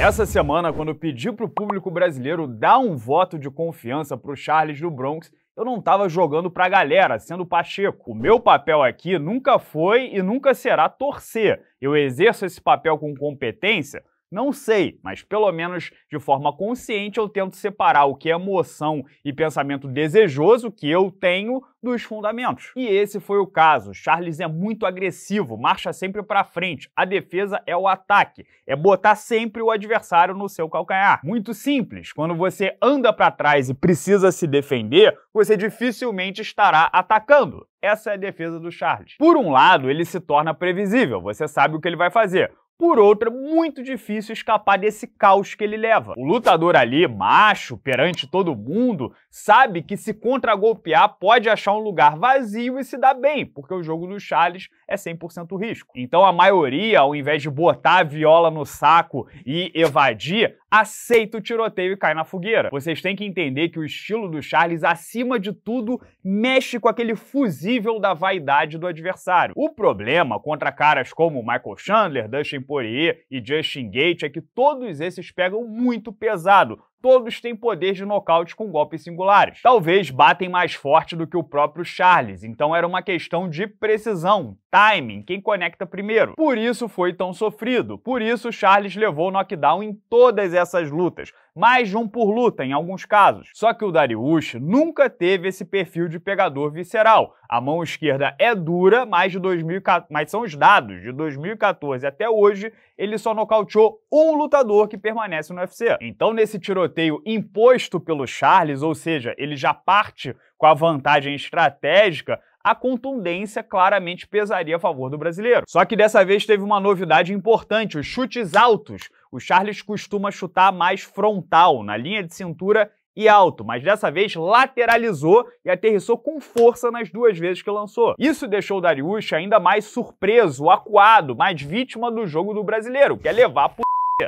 Essa semana, quando eu pedi para o público brasileiro dar um voto de confiança para o Charles do Bronx, eu não estava jogando para a galera, sendo Pacheco. O meu papel aqui nunca foi e nunca será torcer. Eu exerço esse papel com competência não sei, mas pelo menos de forma consciente eu tento separar o que é emoção e pensamento desejoso que eu tenho dos fundamentos. E esse foi o caso. Charles é muito agressivo, marcha sempre para frente. A defesa é o ataque, é botar sempre o adversário no seu calcanhar. Muito simples. Quando você anda para trás e precisa se defender, você dificilmente estará atacando. Essa é a defesa do Charles. Por um lado, ele se torna previsível, você sabe o que ele vai fazer. Por outra, muito difícil escapar desse caos que ele leva. O lutador ali, macho, perante todo mundo, sabe que se contragolpear pode achar um lugar vazio e se dar bem, porque o jogo do Charles é 100% risco. Então a maioria, ao invés de botar a viola no saco e evadir, aceita o tiroteio e cai na fogueira. Vocês têm que entender que o estilo do Charles, acima de tudo, mexe com aquele fusível da vaidade do adversário. O problema contra caras como Michael Chandler, Dustin Poirier e Justin Gate é que todos esses pegam muito pesado, todos têm poder de nocaute com golpes singulares. Talvez batem mais forte do que o próprio Charles, então era uma questão de precisão, timing, quem conecta primeiro. Por isso foi tão sofrido, por isso Charles levou o knockdown em todas essas lutas mais de um por luta em alguns casos. Só que o Dariush nunca teve esse perfil de pegador visceral. A mão esquerda é dura, mas, de 2014, mas são os dados. De 2014 até hoje, ele só nocauteou um lutador que permanece no UFC. Então, nesse tiroteio imposto pelo Charles, ou seja, ele já parte com a vantagem estratégica, a contundência claramente pesaria a favor do brasileiro. Só que dessa vez teve uma novidade importante: os chutes altos. O Charles costuma chutar mais frontal, na linha de cintura e alto, mas dessa vez lateralizou e aterrissou com força nas duas vezes que lançou. Isso deixou o Dariush ainda mais surpreso, acuado, mais vítima do jogo do brasileiro, que é levar por.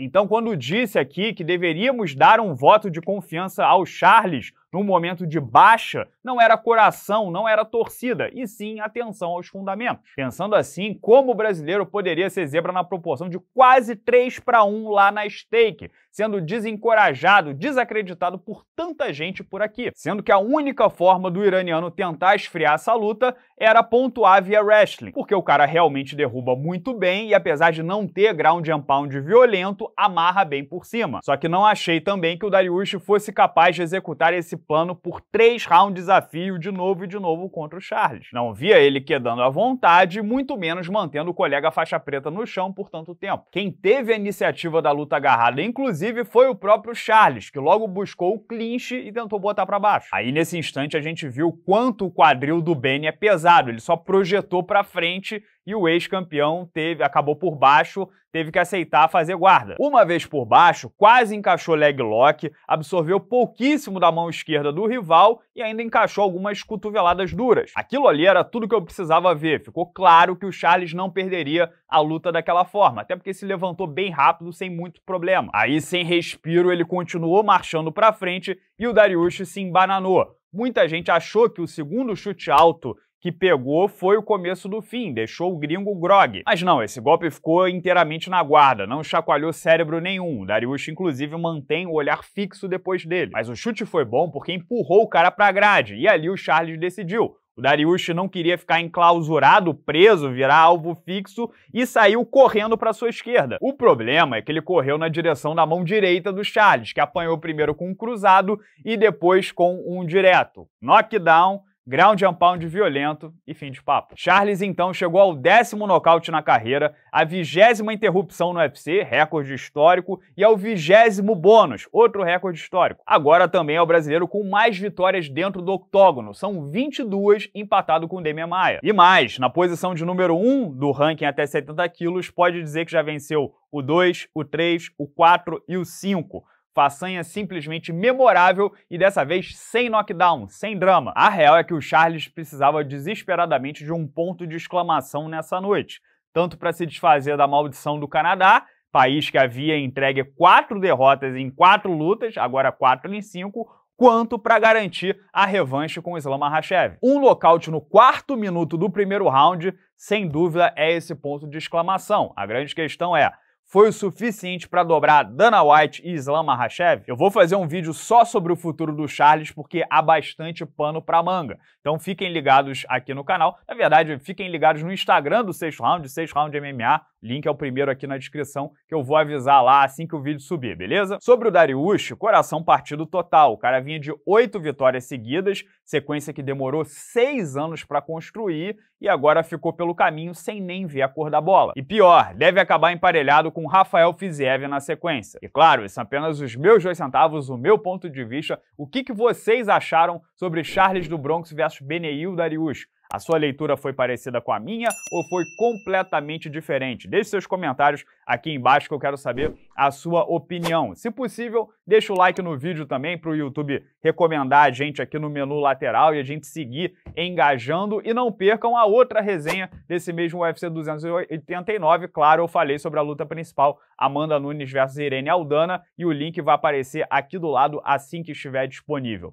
Então, quando disse aqui que deveríamos dar um voto de confiança ao Charles num momento de baixa, não era coração, não era torcida, e sim atenção aos fundamentos. Pensando assim, como o brasileiro poderia ser zebra na proporção de quase 3 para 1 lá na stake, sendo desencorajado, desacreditado por tanta gente por aqui, sendo que a única forma do iraniano tentar esfriar essa luta era pontuar via wrestling, porque o cara realmente derruba muito bem e apesar de não ter ground and pound violento, amarra bem por cima. Só que não achei também que o Dariush fosse capaz de executar esse plano por três rounds desafio de novo e de novo contra o Charles. Não via ele quedando à vontade, muito menos mantendo o colega faixa preta no chão por tanto tempo. Quem teve a iniciativa da luta agarrada, inclusive, foi o próprio Charles, que logo buscou o clinch e tentou botar para baixo. Aí nesse instante a gente viu quanto o quadril do Benny é pesado, ele só projetou para frente e o ex-campeão teve, acabou por baixo, teve que aceitar fazer guarda. Uma vez por baixo, quase encaixou leg lock, absorveu pouquíssimo da mão esquerda do rival e ainda encaixou algumas cotoveladas duras. Aquilo ali era tudo que eu precisava ver. Ficou claro que o Charles não perderia a luta daquela forma, até porque se levantou bem rápido, sem muito problema. Aí, sem respiro, ele continuou marchando para frente e o Dariush se embananou. Muita gente achou que o segundo chute alto que pegou foi o começo do fim, deixou o gringo grog. Mas não, esse golpe ficou inteiramente na guarda, não chacoalhou cérebro nenhum. Dariush, inclusive, mantém o olhar fixo depois dele. Mas o chute foi bom porque empurrou o cara pra grade, e ali o Charles decidiu. O Dariush não queria ficar enclausurado, preso, virar alvo fixo e saiu correndo para sua esquerda. O problema é que ele correu na direção da mão direita do Charles, que apanhou primeiro com um cruzado e depois com um direto. Knockdown ground and pound violento e fim de papo. Charles então chegou ao décimo nocaute na carreira, à vigésima interrupção no UFC, recorde histórico, e ao vigésimo bônus, outro recorde histórico. Agora também é o brasileiro com mais vitórias dentro do octógono, são 22, empatado com Demian Maia. E mais, na posição de número 1 do ranking até 70 quilos, pode dizer que já venceu o 2, o 3, o 4 e o 5 façanha simplesmente memorável e dessa vez sem knockdown, sem drama. A real é que o Charles precisava desesperadamente de um ponto de exclamação nessa noite, tanto para se desfazer da maldição do Canadá, país que havia entregue quatro derrotas em quatro lutas, agora quatro em cinco, quanto para garantir a revanche com o Islam Makhachev. Um nocaute no quarto minuto do primeiro round, sem dúvida, é esse ponto de exclamação. A grande questão é, foi o suficiente para dobrar Dana White e Islam Mahashev? Eu vou fazer um vídeo só sobre o futuro do Charles porque há bastante pano para manga. Então fiquem ligados aqui no canal. Na verdade, fiquem ligados no Instagram do Sexto Round, Sexto Round MMA. Link é o primeiro aqui na descrição que eu vou avisar lá assim que o vídeo subir, beleza? Sobre o Dariush, coração partido total. O cara vinha de oito vitórias seguidas, sequência que demorou seis anos para construir e agora ficou pelo caminho sem nem ver a cor da bola. E pior, deve acabar emparelhado com Rafael Fiziev na sequência. E claro, esses são é apenas os meus dois centavos, o meu ponto de vista, o que, que vocês acharam sobre Charles do Bronx versus Beneil Darius. A sua leitura foi parecida com a minha ou foi completamente diferente? Deixe seus comentários aqui embaixo que eu quero saber a sua opinião. Se possível, deixa o like no vídeo também para o YouTube recomendar a gente aqui no menu lateral e a gente seguir engajando. E não percam a outra resenha desse mesmo UFC 289. Claro, eu falei sobre a luta principal, Amanda Nunes versus Irene Aldana, e o link vai aparecer aqui do lado assim que estiver disponível.